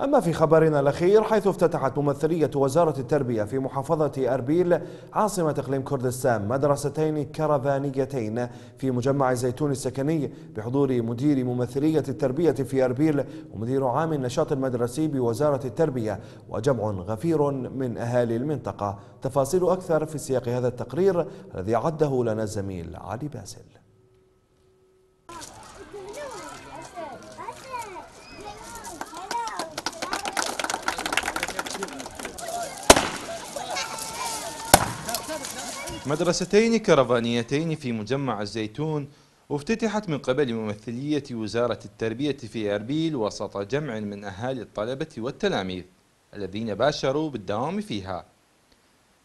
أما في خبرنا الأخير حيث افتتحت ممثلية وزارة التربية في محافظة أربيل عاصمة إقليم كردستان مدرستين كرفانيتين في مجمع زيتون السكني بحضور مدير ممثلية التربية في أربيل ومدير عام النشاط المدرسي بوزارة التربية وجمع غفير من أهالي المنطقة تفاصيل أكثر في سياق هذا التقرير الذي عده لنا الزميل علي باسل مدرستين كرفانيتين في مجمع الزيتون افتتحت من قبل ممثلية وزارة التربية في أربيل وسط جمع من أهالي الطلبة والتلاميذ الذين باشروا بالدوام فيها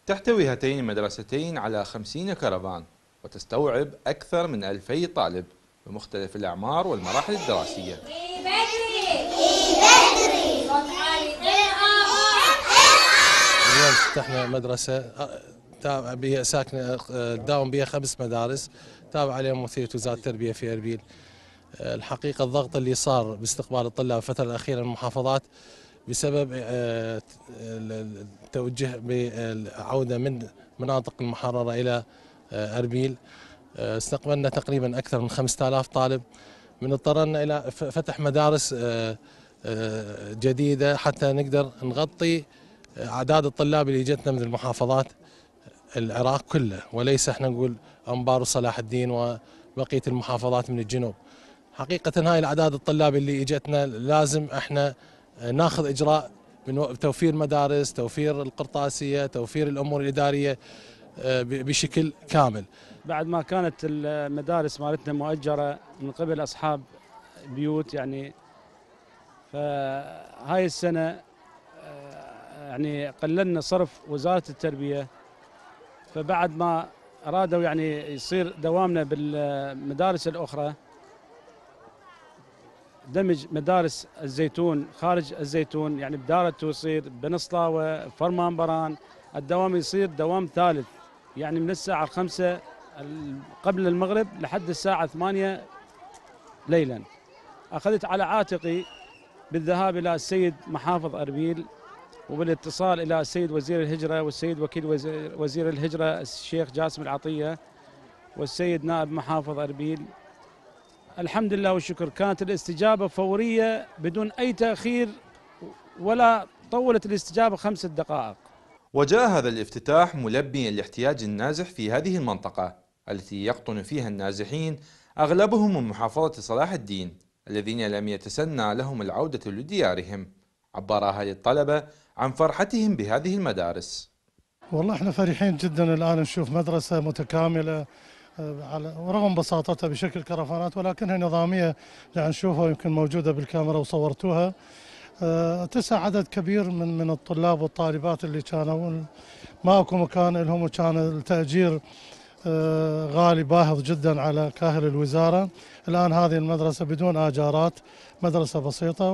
تحتوي هاتين المدرستين على خمسين كرفان وتستوعب أكثر من ألفي طالب بمختلف الأعمار والمراحل الدراسية اليوم فتحنا مدرسة آه، تابع بها ساكنه تداوم آه، بها خمس مدارس تابع عليهم مثيرة وزاره التربيه في اربيل. آه، الحقيقه الضغط اللي صار باستقبال الطلاب الفتره الاخيره من المحافظات بسبب آه، التوجه بالعوده من مناطق المحرره الى اربيل استقبلنا تقريبا اكثر من 5000 طالب من اضطررنا الى فتح مدارس جديده حتى نقدر نغطي اعداد الطلاب اللي جتنا من المحافظات العراق كله وليس احنا نقول انبار وصلاح الدين وبقيه المحافظات من الجنوب. حقيقه هاي الاعداد الطلاب اللي اجتنا لازم احنا ناخذ اجراء من توفير مدارس، توفير القرطاسيه، توفير الامور الاداريه آه، بشكل كامل. بعد ما كانت المدارس مالتنا مؤجره من قبل اصحاب بيوت يعني فهاي السنه آه، يعني قللنا صرف وزاره التربيه فبعد ما أرادوا يعني يصير دوامنا بالمدارس الأخرى دمج مدارس الزيتون خارج الزيتون يعني بدارة توصير بنصلاوة فرمان بران الدوام يصير دوام ثالث يعني من الساعة الخمسة قبل المغرب لحد الساعة ثمانية ليلا أخذت على عاتقي بالذهاب إلى السيد محافظ أربيل وبالاتصال الى السيد وزير الهجره والسيد وكيل وزير, وزير الهجره الشيخ جاسم العطيه والسيد نائب محافظ اربيل الحمد لله والشكر كانت الاستجابه فوريه بدون اي تاخير ولا طولت الاستجابه خمسة دقائق وجاء هذا الافتتاح ملبيا لاحتياج النازح في هذه المنطقه التي يقطن فيها النازحين اغلبهم من محافظه صلاح الدين الذين لم يتسنى لهم العوده لديارهم عبر هذه الطلبه عن فرحتهم بهذه المدارس والله احنا فرحين جدا الان نشوف مدرسه متكامله آه، على ورغم بساطتها بشكل كرفانات ولكنها نظاميه يعني نشوفها يمكن موجوده بالكاميرا وصورتوها آه، تسع عدد كبير من من الطلاب والطالبات اللي كانوا ماكو مكان لهم وكان التاجير آه، غالي باهظ جدا على كاهل الوزارة الآن هذه المدرسة بدون آجارات مدرسة بسيطة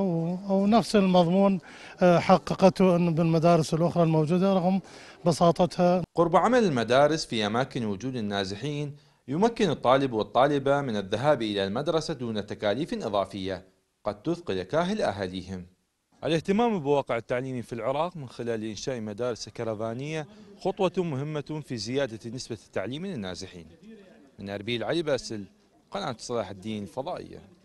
ونفس المضمون آه، حققته بالمدارس الأخرى الموجودة رغم بساطتها قرب عمل المدارس في أماكن وجود النازحين يمكن الطالب والطالبة من الذهاب إلى المدرسة دون تكاليف إضافية قد تثقل كاهل أهاليهم الاهتمام بواقع التعليم في العراق من خلال إنشاء مدارس كرفانية خطوة مهمة في زيادة نسبة التعليم للنازحين من أربيل علي باسل قناة صلاح الدين الفضائية